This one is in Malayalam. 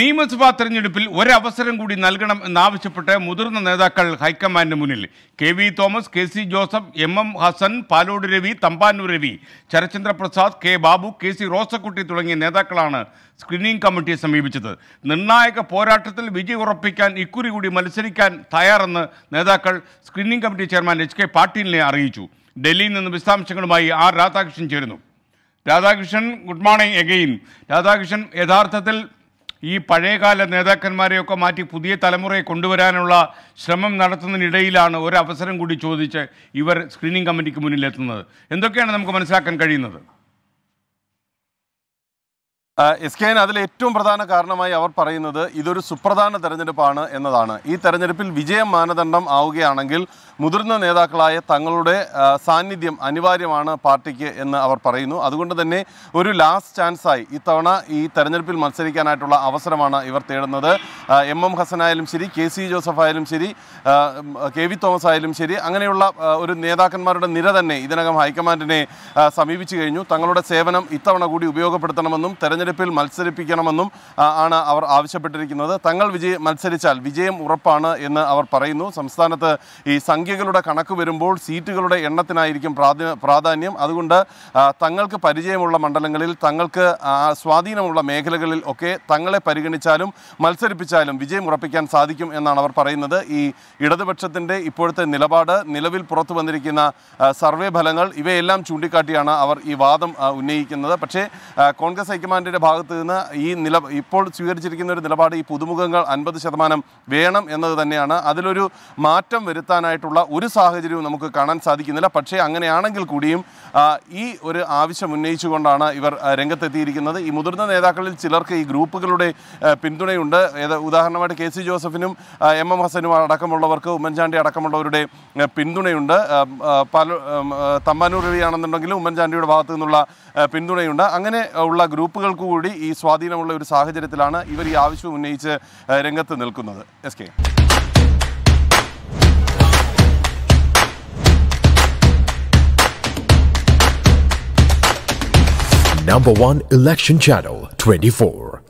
നിയമസഭാ തെരഞ്ഞെടുപ്പിൽ ഒരവസരം കൂടി നൽകണം എന്നാവശ്യപ്പെട്ട് മുതിർന്ന നേതാക്കൾ ഹൈക്കമാൻഡിന് മുന്നിൽ K V Thomas K C Joseph M M Hassan Palode Ravi Thampanoor Ravi Sarachandra Prasad K Babu K C Rosakutty തുടങ്ങിയ നേതാക്കളാണ് സ്ക്രീനിംഗ് കമ്മിറ്റിയെ സമീപിച്ചത് നിർണായക പോരാട്ടത്തിൽ വിജയം ഉറപ്പിക്കാൻ ഇക്കുറി കൂടി മത്സരിക്കാൻ തയ്യാറെന്ന് നേതാക്കൾ screening committee chairman H K പാട്ടീലിനെ അറിയിച്ചു ഡൽഹിയിൽ നിന്ന് വിശദാംശങ്ങളുമായി ആർ രാധാകൃഷ്ണൻ ചേരുന്നു Radhakrishnan good morning again Radhakrishnan യഥാർത്ഥത്തിൽ ഈ പഴയകാല നേതാക്കന്മാരെയൊക്കെ മാറ്റി പുതിയ തലമുറയെ കൊണ്ടുവരാനുള്ള ശ്രമം നടത്തുന്നതിനിടയിലാണ് ഒരു അവസരം കൂടി ചോദിച്ച് ഇവർ സ്ക്രീനിംഗ് കമ്മിറ്റിക്ക് മുന്നിലെത്തുന്നത് എന്തൊക്കെയാണ് നമുക്ക് മനസ്സിലാക്കാൻ കഴിയുന്നത് എസ് കെ അതിൽ ഏറ്റവും പ്രധാന കാരണമായി അവർ പറയുന്നത് ഇതൊരു സുപ്രധാന തെരഞ്ഞെടുപ്പാണ് എന്നതാണ് ഈ തെരഞ്ഞെടുപ്പിൽ വിജയം മാനദണ്ഡം ആവുകയാണെങ്കിൽ മുതിർന്ന നേതാക്കളായ തങ്ങളുടെ സാന്നിധ്യം അനിവാര്യമാണ് പാർട്ടിക്ക് എന്ന് അവർ പറയുന്നു അതുകൊണ്ട് തന്നെ ഒരു ലാസ്റ്റ് ചാൻസായി ഇത്തവണ ഈ തെരഞ്ഞെടുപ്പിൽ മത്സരിക്കാനായിട്ടുള്ള അവസരമാണ് ഇവർ തേടുന്നത് എം എം ഹസനായാലും ശരി കെ സി ജോസഫ് ആയാലും ശരി കെ വി തോമസ് ആയാലും ശരി അങ്ങനെയുള്ള ഒരു നേതാക്കന്മാരുടെ നിര തന്നെ ഇതിനകം ഹൈക്കമാൻഡിനെ സമീപിച്ചു കഴിഞ്ഞു തങ്ങളുടെ സേവനം ഇത്തവണ കൂടി ഉപയോഗപ്പെടുത്തണമെന്നും തെരഞ്ഞെടുപ്പ് തെരഞ്ഞെടുപ്പിൽ മത്സരിപ്പിക്കണമെന്നും ആണ് അവർ ആവശ്യപ്പെട്ടിരിക്കുന്നത് തങ്ങൾ വിജയ മത്സരിച്ചാൽ വിജയം ഉറപ്പാണ് എന്ന് അവർ പറയുന്നു സംസ്ഥാനത്ത് ഈ സംഖ്യകളുടെ കണക്ക് വരുമ്പോൾ സീറ്റുകളുടെ എണ്ണത്തിനായിരിക്കും പ്രാധാന്യം അതുകൊണ്ട് തങ്ങൾക്ക് പരിചയമുള്ള മണ്ഡലങ്ങളിൽ തങ്ങൾക്ക് സ്വാധീനമുള്ള മേഖലകളിൽ ഒക്കെ തങ്ങളെ പരിഗണിച്ചാലും മത്സരിപ്പിച്ചാലും വിജയം ഉറപ്പിക്കാൻ സാധിക്കും എന്നാണ് അവർ പറയുന്നത് ഈ ഇടതുപക്ഷത്തിൻ്റെ ഇപ്പോഴത്തെ നിലപാട് നിലവിൽ പുറത്തു വന്നിരിക്കുന്ന സർവേ ഫലങ്ങൾ ഇവയെല്ലാം ചൂണ്ടിക്കാട്ടിയാണ് അവർ ഈ വാദം ഉന്നയിക്കുന്നത് പക്ഷേ കോൺഗ്രസ് ഹൈക്കമാൻഡിന് പാർട്ടിയുടെ ഭാഗത്ത് നിന്ന് ഈ നില ഇപ്പോൾ സ്വീകരിച്ചിരിക്കുന്ന ഒരു നിലപാട് ഈ പുതുമുഖങ്ങൾ അൻപത് ശതമാനം വേണം എന്നത് തന്നെയാണ് അതിലൊരു മാറ്റം വരുത്താനായിട്ടുള്ള ഒരു സാഹചര്യവും നമുക്ക് കാണാൻ സാധിക്കുന്നില്ല പക്ഷേ അങ്ങനെയാണെങ്കിൽ കൂടിയും ഈ ഒരു ആവശ്യം ഉന്നയിച്ചുകൊണ്ടാണ് ഇവർ രംഗത്തെത്തിയിരിക്കുന്നത് ഈ മുതിർന്ന നേതാക്കളിൽ ചിലർക്ക് ഈ ഗ്രൂപ്പുകളുടെ പിന്തുണയുണ്ട് ഉദാഹരണമായിട്ട് കെ സി ജോസഫിനും എം എം ഹസനും അടക്കമുള്ളവർക്ക് ഉമ്മൻചാണ്ടി അടക്കമുള്ളവരുടെ പിന്തുണയുണ്ട് പല തമ്പാനൂർ രവിയാണെന്നുണ്ടെങ്കിലും ഉമ്മൻചാണ്ടിയുടെ ഭാഗത്തു നിന്നുള്ള പിന്തുണയുണ്ട് അങ്ങനെ ഉള്ള ഗ്രൂപ്പുകൾ കൂടി ഈ സ്വാധീനമുള്ള ഒരു സാഹചര്യത്തിലാണ് ഇവർ ഈ ആവശ്യം ഉന്നയിച്ച് രംഗത്ത് നിൽക്കുന്നത് S K Number election election channel 24.